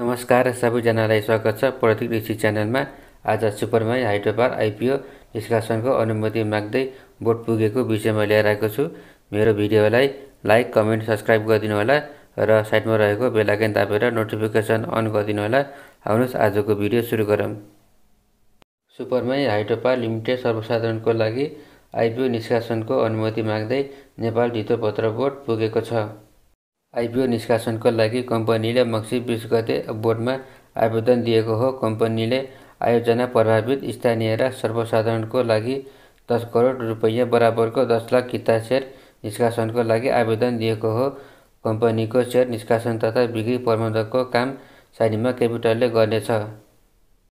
नमस्कार सबैजनालाई स्वागत छ प्रतीक ऋषि च्यानलमा आज सुपरमाइ हाइड्रोपार आइपिओ निष्कासनको अनुमति माग्दै बोट पुगेको विषयमा ल्याएर आएको छु मेरो भिडियोलाई लाइक कमेन्ट सब्सक्राइब होला र साइडमा रहेको बेलायकन तापेर नोटिफिकेसन अन गरिदिनु गरिदिनुहोला आउनुहोस् आजको भिडियो सुरु गरौँ सुपरमाइ हाइड्रोपार लिमिटेड सर्वसाधारणको लागि आइपिओ निष्कासनको अनुमति माग्दै नेपाल धितोपत्र बोर्ड पुगेको छ आइपिओ निष्कासनको लागि कम्पनीले मक्सी बिस गते बोर्डमा आवेदन दिएको हो कम्पनीले आयोजना प्रभावित स्थानीय र सर्वसाधारणको लागि दस करोड रुपैयाँ बराबरको दस लाख किता सेयर निष्कासनको लागि आवेदन दिएको हो कम्पनीको सेयर निष्कासन तथा बिक्री प्रबन्धकको काम सानीमा क्यापिटलले गर्नेछ